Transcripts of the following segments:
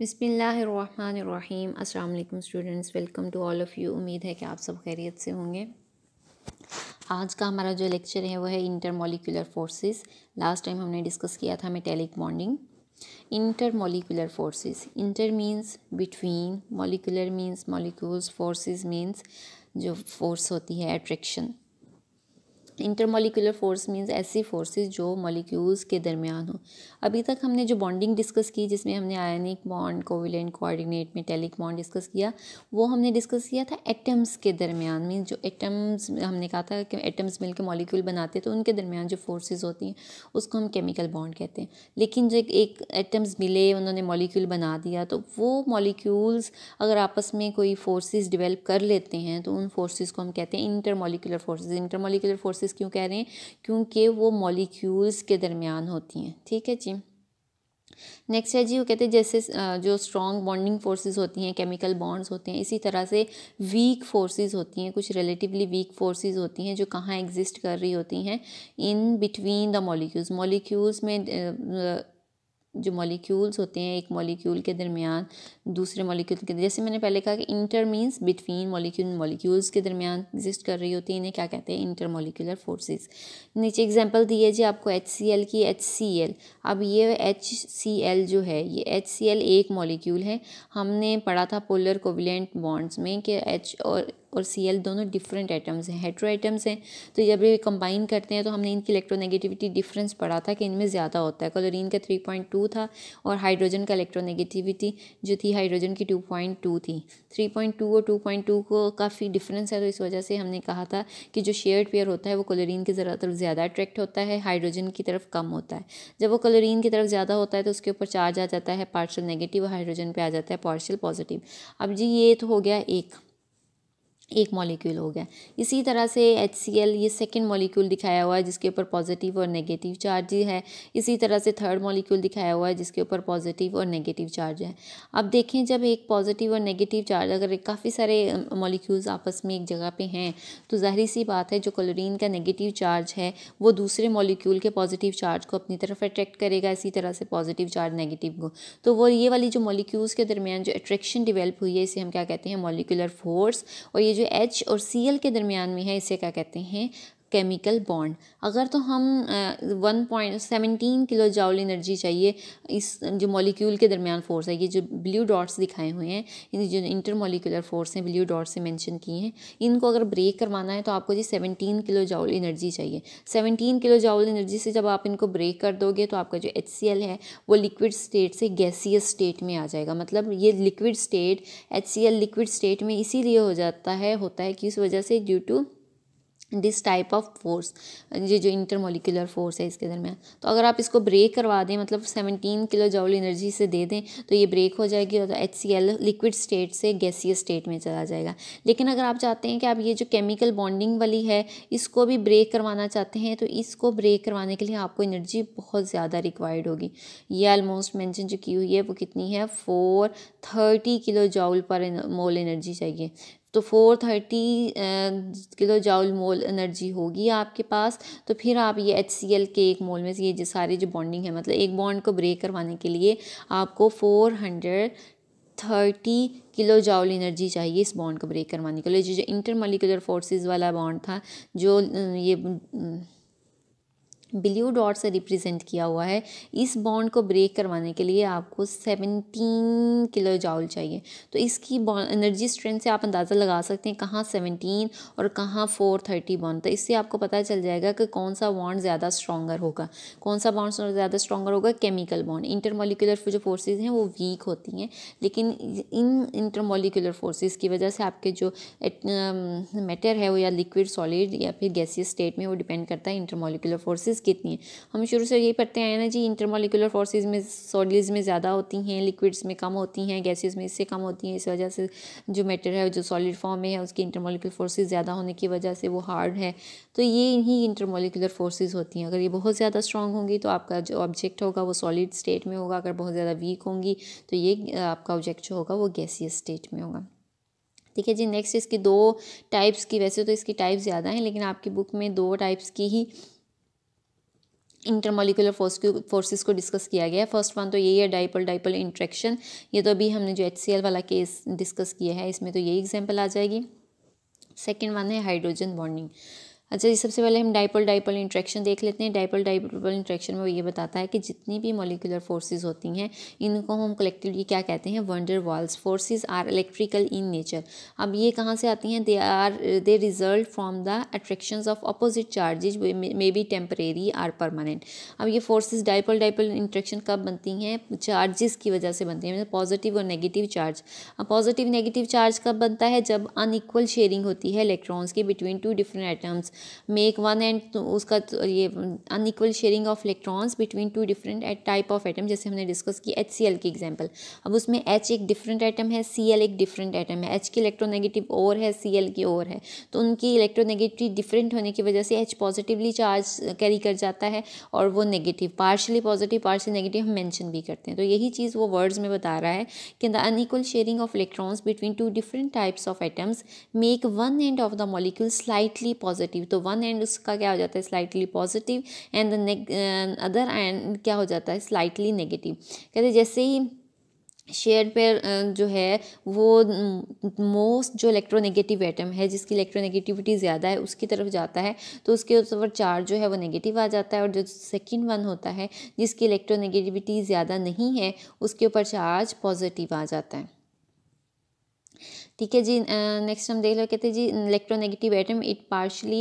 बिसमीम् अल्लाम students welcome to all of you उम्मीद है कि आप सब खैरियत से होंगे आज का हमारा जो लेक्चर है वह है इंटरमोलिकुलर फोर्सेस लास्ट टाइम हमने डिस्कस किया था metallic bonding intermolecular forces inter means between molecular means molecules forces means जो फोर्स होती है अट्रैक्शन इंटरमोलिकुलर फोर्स मीन्स ऐसी फोर्सेस जो मॉलिक्यूल्स के दरमियान हो अभी तक हमने जो बॉन्डिंग डिस्कस की जिसमें हमने ionic bond covalent coordinate metallic bond discuss किया वो हमने डिस्कस किया था एटम्स के दरमियान मीन्स जो एटम्स हमने कहा था कि एटम्स मिलकर मॉलिक्यूल बनाते तो उनके दरमियान जो फोर्सेज होती हैं उसको हम केमिकल बॉन्ड कहते हैं लेकिन जो एक एटम्स मिले उन्होंने मॉलिक्यूल बना दिया तो वो मॉलिक्यूल्स अगर आपस में कोई फोर्सेज डिवेल्प कर लेते हैं तो उन फोर्सेज को हम कहते हैं intermolecular forces intermolecular forces gases क्यों कह रहे हैं क्योंकि वो मॉलिक्यूल्स के दरमियान होती हैं ठीक है जी नेक्स्ट है जी वो कहते हैं जैसे जो स्ट्रॉन्ग बॉन्डिंग फोर्सेस होती हैं केमिकल बॉन्ड्स होते हैं इसी तरह से वीक फोर्सेस होती हैं कुछ रिलेटिवली वीक फोर्सेस होती हैं जो कहाँ एग्जिस्ट कर रही होती हैं in between the molecules molecules में जो मॉलिक्यूल्स होते हैं एक मॉलिक्यूल के दरमियान दूसरे मॉलिक्यूल के जैसे मैंने पहले कहा कि inter means between molecule molecules के दरमियान एग्जिस्ट कर रही होती है इन्हें क्या कहते हैं इंटर मॉलिक्यूलर फोर्सेस नीचे एग्जांपल दी है जी आपको एच सी एल की एच सी एल अब ये एच सी एल जो है ये एच सी एल एक मॉलिक्यूल है हमने पढ़ा था पोलर कोविलेंट बॉन्ड्स में कि एच और और सी दोनों डिफरेंट आइटम्स हैं हेट्रो आइटम्स हैं तो जब ये कंबाइन करते हैं तो हमने इनकी इलेक्ट्रोनेगेटिविटी डिफरेंस पढ़ा था कि इनमें ज़्यादा होता है क्लोरीन का थ्री पॉइंट टू था और हाइड्रोजन का इलेक्ट्रोनेगेटिविटी जो थी हाइड्रोजन की टू पॉइंट टू थी थ्री पॉइंट टू और टू पॉइंट टू को काफ़ी डिफरेंस है तो इस वजह से हमने कहा था कि जो शेयर्ड पेयर होता है वो क्लोरीन की तरफ ज़्यादा अट्रैक्ट होता है हाइड्रोजन की तरफ कम होता है जब वो क्लोरीन की तरफ ज़्यादा होता है तो उसके ऊपर चार्ज आ जाता है पार्शल नेगेटिव हाइड्रोजन पर आ जाता है पार्शल पॉजिटिव अब जी ये तो हो गया एक एक मॉलिक्यूल हो गया इसी तरह से एच ये सेकंड मॉलिक्यूल दिखाया हुआ है जिसके ऊपर पॉजिटिव और नेगेटिव चार्ज है इसी तरह से थर्ड मॉलिक्यूल दिखाया हुआ है जिसके ऊपर पॉजिटिव और नेगेटिव चार्ज है अब देखें जब एक पॉजिटिव और नेगेटिव चार्ज अगर काफ़ी सारे मॉलिक्यूल्स आपस में एक जगह पर हैं तो जाहिर सी बात है जो कलोरिन का नेगेटिव चार्ज है वो दूसरे मॉलिक्यूल के पॉजिटिव चार्ज को अपनी तरफ अट्रैक्ट करेगा इसी तरह से पॉजिटिव चार्ज नेगेटिव को तो वो ये वाली जो मॉलिक्यूल्स के दरमियान जो अट्रैक्शन डिवेल्प हुई है इसे हम क्या कहते हैं मॉलिकुलर फोर्स और ये जो एच और सी के दरमियान में है इसे क्या कहते हैं केमिकल बॉन्ड अगर तो हम one point seventeen kilo joule energy चाहिए इस जो मॉलिक्यूल के दरमियान फोर्स है ये जो ब्लू डॉट्स दिखाए हुए हैं जो इंटर मोलिकुलर फोर्स हैं ब्लू डॉट्स से मेंशन किए हैं इनको अगर ब्रेक करवाना है तो आपको जी सेवनटीन किलो जाउल एनर्जी चाहिए सेवनटीन किलो जाउल एनर्जी से जब आप इनको ब्रेक कर दोगे तो आपका जो एच है वो लिक्विड स्टेट से गैसियस स्टेट में आ जाएगा मतलब ये liquid state H liquid state में इसीलिए हो जाता है होता है कि इस वजह से due to this type of force ये जो इंटरमोलिकुलर फोर्स है इसके दरमियान तो अगर आप इसको ब्रेक करवा दें मतलब 17 किलो जॉल एनर्जी से दे दें तो ये ब्रेक हो जाएगी और H C L liquid state से गैसीय स्टेट में चला जाएगा लेकिन अगर आप चाहते हैं कि आप ये जो केमिकल बॉन्डिंग वाली है इसको भी ब्रेक करवाना चाहते हैं तो इसको ब्रेक करवाने के लिए आपको एनर्जी बहुत ज़्यादा रिक्वायर्ड होगी ये आलमोस्ट मैंशन जो की हुई है वो कितनी है फोर थर्टी किलो जाउल पर मोल एनर्जी चाहिए तो four thirty kilo joule mole energy होगी आपके पास तो फिर आप ये एच सी एल के एक मोल में से ये जो सारे जो बॉन्डिंग है मतलब एक बॉन्ड को ब्रेक करवाने के लिए आपको four hundred thirty kilo joule energy चाहिए इस बॉन्ड को ब्रेक करवाने के लिए जो जो इंटर मोलिकुलर फोर्सेज वाला बॉन्ड था जो ये ब्लू डॉट से रिप्रेजेंट किया हुआ है इस बॉन्ड को ब्रेक करवाने के लिए आपको सेवनटीन किलो जाउल चाहिए तो इसकी एनर्जी स्ट्रेंथ से आप अंदाज़ा लगा सकते हैं कहाँ सेवनटीन और कहाँ फोर थर्टी बॉन्ड तो इससे आपको पता चल जाएगा कि कौन सा बॉन्ड ज़्यादा स्ट्रॉगर होगा कौन सा बॉन्ड ज़्यादा स्ट्रॉगर होगा केमिकल बॉन्ड इंटरमोलिकुलर जो फोर्सेज हैं वो वीक होती हैं लेकिन इन इंटरमोलिकुलर फोर्सेज की वजह से आपके जो मैटर है वो या लिक्विड सॉलिड या फिर गैसी स्टेट में वो डिपेंड करता है इंटरमोलिकुलर फोर्सेज कितनी है हम शुरू से यही पढ़ते आए ना जी इंटरमोलिकुलर फोर्सेज में सॉलिड्स में ज़्यादा होती हैं लिक्विड्स में कम होती हैं गैसेज में इससे कम होती हैं इस वजह से जो मैटर है जो सॉलिड फॉर्म में है उसकी इंटरमोलिकुलर फोर्सेज ज़्यादा होने की वजह से वो हार्ड है तो ये इन्हीं इंटरमोलिकुलर फोर्सेज होती हैं अगर ये बहुत ज़्यादा स्ट्रॉन्ग होंगी तो आपका जो ऑब्जेक्ट होगा वो सॉलिड स्टेट में होगा अगर बहुत ज़्यादा वीक होंगी तो ये आपका ऑब्जेक्ट जो होगा वो गैसियस स्टेट में होगा ठीक है जी नेक्स्ट इसकी दो टाइप्स की वैसे तो इसकी टाइप ज़्यादा हैं लेकिन आपकी बुक में दो टाइप्स की ही इंटरमोलिकुलर फोर्स फोर्सेस को डिस्कस किया गया है फर्स्ट वन तो यही है डाइपल डाइपल इंट्रैक्शन ये तो अभी हमने जो एच वाला केस डिस्कस किया है इसमें तो यही एग्जाम्पल आ जाएगी सेकेंड वन है हाइड्रोजन बॉन्डिंग अच्छा जी सबसे पहले हम डाइपोल डाइपोल इंट्रैक्शन देख लेते हैं डाइपोल डाइपोल इंट्रैक्शन में वो ये बताता है कि जितनी भी मोलिकुलर फोर्सेस होती हैं इनको हम कलेक्टिवली क्या कहते हैं van der Waals forces are electrical in nature अब ये कहाँ से आती हैं they are they result from the attraction of opposite charges may be temporary or permanent अब ये फोर्सेज डाइपोल डाइपोल इंट्रैक्शन कब बनती हैं चार्जेस की वजह से बनती हैं पॉजिटिव मतलब और नेगेटिव चार्ज अब पॉजिटिव नेगेटिव चार्ज कब बनता है जब अनइक्वल शेयरिंग होती है इलेक्ट्रॉन्स की between two different atoms make one end उसका तो ये unequal sharing of electrons between two different type of atom जैसे हमने डिस्कस की एच सी एल की एग्जाम्पल अब उसमें एच एक डिफरेंट आइटम है सी एल एक डिफरेंट आइटम है एच की इलेक्ट्रोनेगेटिव और है सी एल की और है तो उनकी इलेक्ट्रोनेगेटिव डिफरेंट होने की वजह से एच पॉजिटिवली चार्ज कैरी कर जाता है और वो negative partially positive partially negative हम मैंशन भी करते हैं तो यही चीज़ वो वर्ड्स में बता रहा है कि the unequal sharing of electrons between two different types of atoms make one end of the molecule slightly positive तो वन एंड उसका क्या हो जाता है slightly positive and the other end क्या हो जाता है स्लाइटली नेगेटिव कहते जैसे ही शेयर पेयर जो है वो मोस्ट जो इलेक्ट्रोनेगेटिव एटम है जिसकी इलेक्ट्रोनेगेटिविटी ज़्यादा है उसकी तरफ जाता है तो उसके ऊपर चार्ज जो है वो नेगेटिव आ जाता है और जो सेकंड वन होता है जिसकी इलेक्ट्रोनेगेटिविटी ज़्यादा नहीं है उसके ऊपर चार्ज पॉजिटिव आ जाता है ठीक है जी नेक्स्ट हम देख लो कहते हैं जी electronegative atom it partially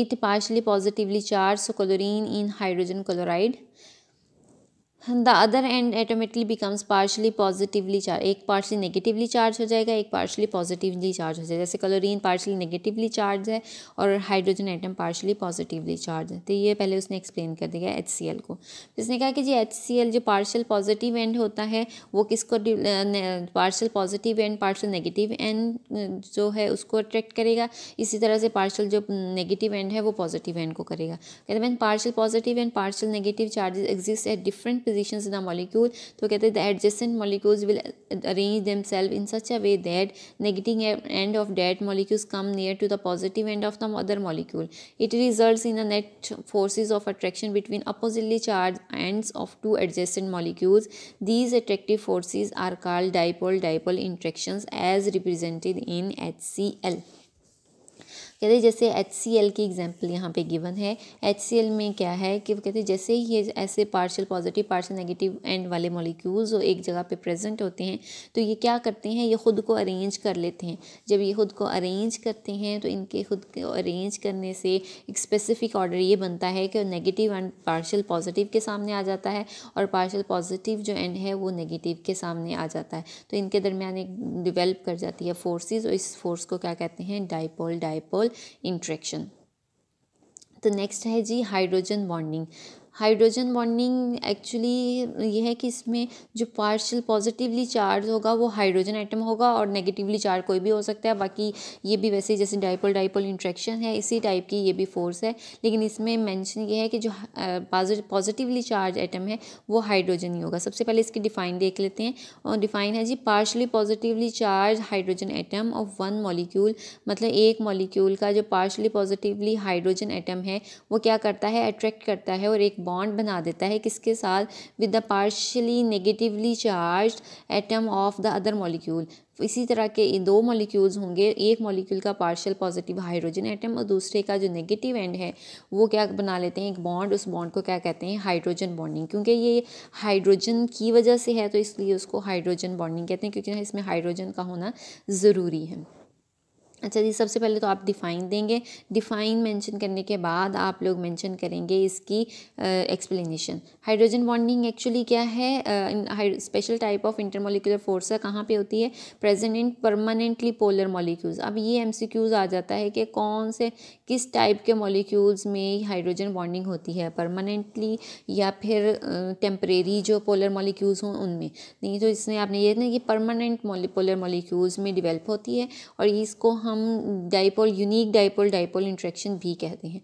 it partially positively charge chlorine in hydrogen chloride the other end automatically becomes partially positively charge एक पार्शली नेगेटिवली चार्ज हो जाएगा एक पार्शली पॉजिटिवली चार्ज हो जाएगा जैसे क्लोरीन पार्शली नेगेटिवली चार्ज है और hydrogen atom partially positively charge है तो ये पहले उसने एक्सप्लेन कर दिया एच सी एल को जिसने कहा कि जी एच सी एल जो पार्शल पॉजिटिव एंड होता है वो किसको partial positive and partial negative end जो है उसको अट्रैक्ट करेगा इसी तरह से पार्शल जो नेगेटिव एंड है वो पॉजिटिव एंड को करेगा कहते हैं partial positive and partial negative charges exist at different positions in the molecule So, the adjacent molecules will arrange themselves in such a way that negative end of that molecules come near to the positive end of the other molecule it results in the net forces of attraction between oppositely charged ends of two adjacent molecules these attractive forces are called dipole dipole interactions as represented in HCl कहते हैं जैसे H C L की example यहाँ पे given है H C L में क्या है कि वो कहते हैं जैसे ही ये ऐसे partial positive partial negative end वाले मॉलिक्यूल्स वो एक जगह पे प्रेजेंट होते हैं तो ये क्या करते हैं ये ख़ुद को अरेंज कर लेते हैं जब ये खुद को अरेंज करते हैं तो इनके खुद को अरेंज करने से एक स्पेसिफिक ऑर्डर ये बनता है कि नेगेटिव एंड पार्शल पॉजिटिव के सामने आ जाता है और पार्शल पॉजिटिव जो एंड है वो नेगेटिव के सामने आ जाता है तो इनके दरमियान एक डिवेल्प कर जाती है फोर्सेस और इस फोर्स को क्या कहते हैं डाइपोल डाइपोल इंट्रैक्शन तो नेक्स्ट है जी hydrogen bonding hydrogen bonding actually ये है कि इसमें जो पार्शियल पॉजिटिवली चार्ज होगा वो हाइड्रोजन आइटम होगा और नेगेटिवली चार्ज कोई भी हो सकता है बाकी ये भी वैसे जैसे डाइपोल डाइपोल इंट्रैक्शन है इसी टाइप की ये भी फोर्स है लेकिन इसमें मेंशन ये है कि जो पॉजिटिवली चार्ज आइटम है वो हाइड्रोजन ही होगा सबसे पहले इसकी डिफाइन देख लेते हैं और डिफाइन है जी partially positively charge hydrogen atom of one molecule मतलब एक मॉलिक्यूल का जो पार्शली पॉजिटिवली हाइड्रोजन आइटम है वो क्या करता है अट्रैक्ट करता है और एक बॉन्ड बना देता है किसके साथ with the partially negatively charge atom of the other molecule इसी तरह के दो मॉलिक्यूल्स होंगे एक मॉलिक्यूल का पार्शियल पॉजिटिव हाइड्रोजन एटम और दूसरे का जो नेगेटिव एंड है वो क्या बना लेते हैं एक बॉन्ड उस बॉन्ड को क्या कहते हैं हाइड्रोजन बॉन्डिंग क्योंकि ये हाइड्रोजन की वजह से है तो इसलिए उसको हाइड्रोजन बॉन्डिंग कहते हैं क्योंकि इसमें हाइड्रोजन का होना ज़रूरी है अच्छा जी सबसे पहले तो आप डिफ़ाइन देंगे डिफ़ाइन मेंशन करने के बाद आप लोग मेंशन करेंगे इसकी एक्सप्लेनेशन हाइड्रोजन बॉन्डिंग एक्चुअली क्या है special type of intermolecular force कहाँ पे होती है present in permanently polar molecules अब ये एमसीक्यूज आ जाता है कि कौन से किस टाइप के मॉलिक्यूल्स में हाइड्रोजन बॉन्डिंग होती है परमानेंटली या फिर टेम्परेरी जो पोलर मॉलिक्यूल्स हों उनमें नहीं तो इसमें आपने ये ना ये परमानेंट पोलर मॉलिक्यूल्स में डिवेल्प होती है और इसको हम डाइपोल यूनिक डाइपोल डाइपोल इंट्रैक्शन भी कहते हैं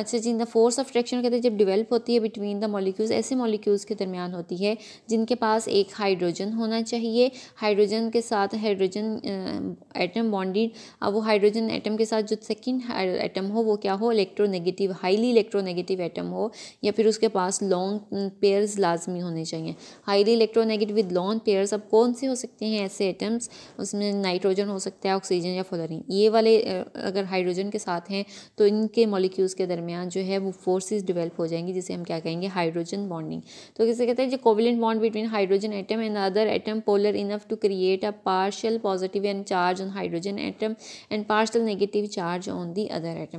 अच्छा जी in the force of traction कहते हैं जब डिवेल्प होती है बिटवीन द मॉलिक्यूल्स ऐसे मॉलिक्यूल्स के दरमियान होती है जिनके पास एक हाइड्रोजन होना चाहिए हाइड्रोजन के साथ हाइड्रोजन एटम बॉन्डेड अब वो हाइड्रोजन एटम के साथ जो सेकेंड एटम एटम हो वो क्या हो इलेक्ट्रोनेगेटिव हाईली इलेक्ट्रोनेगेटिव एटम हो या फिर उसके पास लॉन्ग पेयर्स लाजमी होने चाहिए highly electronegative with lone pairs अब कौन से हो सकते हैं ऐसे एटम्स उसमें नाइट्रोजन हो सकता है ऑक्सीजन या फ्लोरिन ये वाले अगर हाइड्रोजन के साथ हैं तो इनके मोलिक्यूल्स के दरमियान जो है वो फोर्सेज डिवेल्प हो जाएंगी जिसे हम क्या कहेंगे हाइड्रोजन बॉन्डिंग तो किसे कहते हैं जो covalent bond between hydrogen atom and other atom polar enough to create a partial positive end charge on hydrogen atom and partial negative charge on the other atom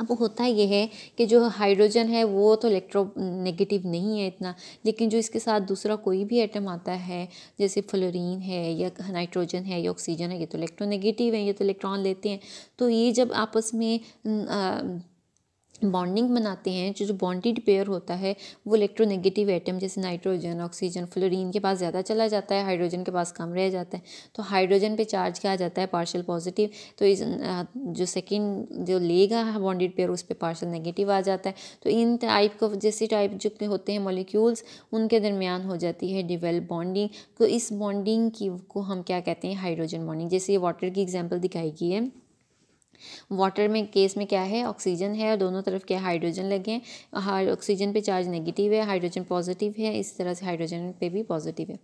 अब होता यह है कि जो हाइड्रोजन है वो तो इलेक्ट्रो नेगेटिव नहीं है इतना लेकिन जो इसके साथ दूसरा कोई भी एटम आता है जैसे फ्लोरीन है या नाइट्रोजन है या ऑक्सीजन है ये तो नेगेटिव है ये तो इलेक्ट्रॉन लेते हैं तो ये जब आपस में आ, बॉन्डिंग बनाते हैं जो जो बॉन्डेड पेयर होता है वो इलेक्ट्रोनेगेटिव आइटम जैसे नाइट्रोजन ऑक्सीजन फ्लोरीन के पास ज़्यादा चला जाता है हाइड्रोजन के पास कम रह जाता है तो हाइड्रोजन पे चार्ज क्या आ जाता है पार्शल पॉजिटिव तो इस जो सेकंड जो लेगा बॉन्डेड पेयर उस पर पार्शल नेगेटिव आ जाता है तो इन टाइप को जैसे टाइप जो होते हैं मोलिक्यूल्स उनके दरमियान हो जाती है डिवेल्प बॉन्डिंग तो इस बॉन्डिंग की को हम क्या कहते हैं हाइड्रोजन बॉन्डिंग जैसे ये वाटर की एग्जाम्पल दिखाई गई है वाटर में केस में क्या है ऑक्सीजन है और दोनों तरफ क्या हाइड्रोजन लगे हैं ऑक्सीजन पे चार्ज नेगेटिव है हाइड्रोजन पॉजिटिव है इस तरह से हाइड्रोजन पे भी पॉजिटिव है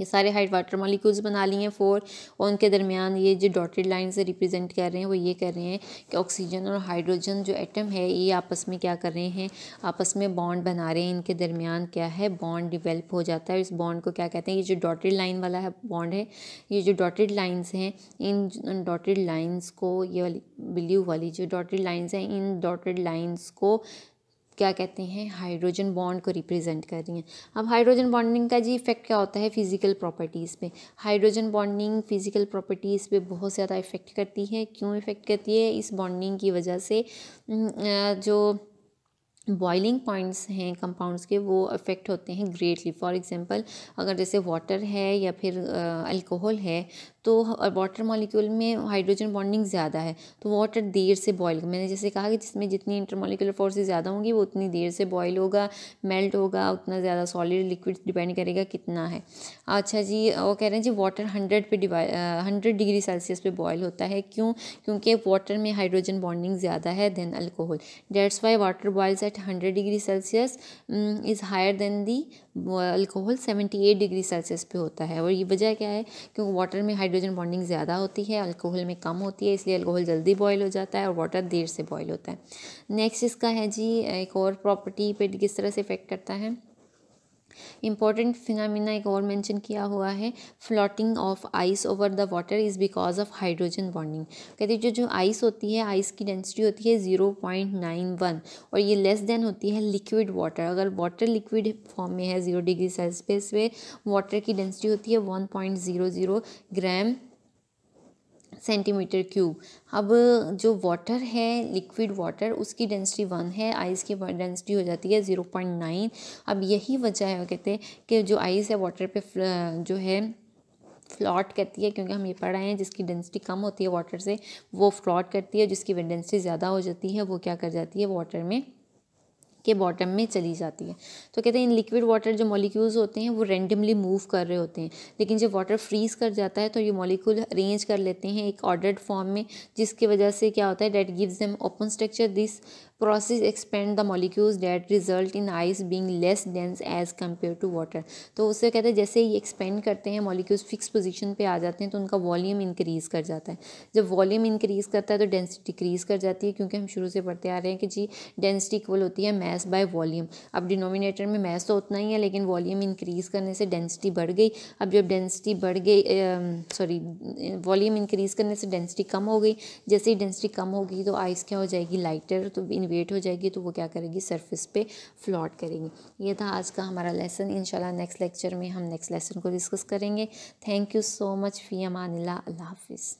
ये सारे हाइड वाटर मॉलिक्यूल्स बना लिए हैं फोर और उनके दरमियान ये जो डॉटेड लाइन से रिप्रेजेंट कर रहे हैं वो ये कर रहे हैं कि ऑक्सीजन और हाइड्रोजन जो एटम है ये आपस में क्या कर रहे हैं आपस में बॉन्ड बना रहे हैं इनके दरमियान क्या है बॉन्ड डिवेल्प हो जाता है इस बॉन्ड को क्या कहते हैं ये जो डॉटेड लाइन वाला है बॉन्ड है ये जो डॉटेड लाइन्स हैं इन डॉटेड लाइन्स को ये वाली ब्ल्यू वाली जो डॉटेड लाइन्स हैं इन डॉटेड लाइन्स को क्या कहते हैं हाइड्रोजन बॉन्ड को रिप्रेजेंट कर रही हैं अब हाइड्रोजन बॉन्डिंग का जी इफेक्ट क्या होता है फिजिकल प्रॉपर्टीज़ पे हाइड्रोजन बॉन्डिंग फिजिकल प्रॉपर्टीज़ पे बहुत ज़्यादा इफेक्ट करती है क्यों इफेक्ट करती है इस बॉन्डिंग की वजह से जो बॉइलिंग पॉइंट्स हैं कंपाउंड्स के वो अफेक्ट होते हैं ग्रेटली फॉर एग्जांपल अगर जैसे वाटर है या फिर अल्कोहल है तो वाटर मॉलिक्यूल में हाइड्रोजन बॉन्डिंग ज़्यादा है तो वाटर देर से बॉयल मैंने जैसे कहा कि जिसमें जितनी इंटरमोलिकुलर फोर्सेज ज़्यादा होंगी वो उतनी देर से बॉयल होगा मेल्ट होगा उतना ज़्यादा सॉलिड लिक्विड डिपेंड करेगा कितना है अच्छा जी वो कह रहे हैं जी वाटर हंड्रेड पे हंड्रेड डिग्री सेल्सियस पे बॉयल होता है क्यों क्योंकि वाटर में हाइड्रोजन बॉन्डिंग ज़्यादा है than alcohol that's why water boils at hundred degree Celsius is higher than the alcohol 78 degree Celsius पे होता है और ये वजह क्या है क्योंकि वाटर में हाइड्रोजन बॉन्डिंग ज़्यादा होती है अल्कोहल में कम होती है इसलिए अल्कोहल जल्दी बॉयल हो जाता है और वाटर देर से बॉयल होता है नेक्स्ट इसका है जी एक और प्रॉपर्टी पे किस तरह से इफेक्ट करता है इंपॉर्टेंट फिनामिना एक और मेंशन किया हुआ है floating of ice over the water is because of hydrogen bonding कहते हैं जो जो आइस होती है आइस की डेंसिटी होती है ज़ीरो पॉइंट नाइन वन और ये लेस देन होती है लिक्विड वाटर अगर वाटर लिक्विड फॉर्म में है ज़ीरो डिग्री सेल्सियस पे वाटर की डेंसिटी होती है one point zero zero gram centimetre cube अब जो वाटर है लिक्विड वाटर उसकी डेंसिटी वन है आइस की डेंसिटी हो जाती है ज़ीरो पॉइंट नाइन अब यही वजह है कहते हैं कि जो आइस है वाटर पे जो है फ्लॉट करती है क्योंकि हम ये पढ़ रहे हैं जिसकी डेंसिटी कम होती है वाटर से वो फ्लॉट करती है जिसकी डेंसिटी ज़्यादा हो जाती है वो क्या कर जाती है वाटर में के बॉटम में चली जाती है तो कहते हैं इन लिक्विड वाटर जो मॉलिक्यूल्स होते हैं वो रेंडमली मूव कर रहे होते हैं लेकिन जब वाटर फ्रीज कर जाता है तो ये मॉलिक्यूल अरेंज कर लेते हैं एक ऑर्डर्ड फॉर्म में जिसकी वजह से क्या होता है that gives them open structure this process expand the molecules that result in ice being less dense as compare to water तो उससे कहते हैं जैसे ये एक्सपेंड करते हैं मॉलिक्यूल्स फिक्स पोजिशन पर आ जाते हैं तो उनका वॉल्यूम इंक्रीज़ कर जाता है जब वॉल्यूम इंक्रीज़ करता है तो डेंसिटी डिक्रीज़ कर जाती है क्योंकि हम शुरू से पढ़ते आ रहे हैं कि जी डेंसिटी इक्वल होती है मैस बाय वॉल्यूम अब डिनोमिनेटर में मैस तो उतना ही है लेकिन वॉल्यूम इंक्रीज़ करने से डेंसिटी बढ़ गई अब जब डेंसिटी बढ़ गई सॉरी वॉल्यूम इंक्रीज़ करने से डेंसिटी कम हो गई जैसे ही डेंसिटी कम होगी तो आइस क्या हो जाएगी लाइटर तो इन क्रिएट हो जाएगी तो वो क्या करेगी सरफेस पे फ्लॉट करेंगी ये था आज का हमारा लेसन इंशाल्लाह नेक्स्ट लेक्चर में हम नेक्स्ट लेसन को डिस्कस करेंगे थैंक यू सो मच फ़ी अमान अल्लाह हाफिज़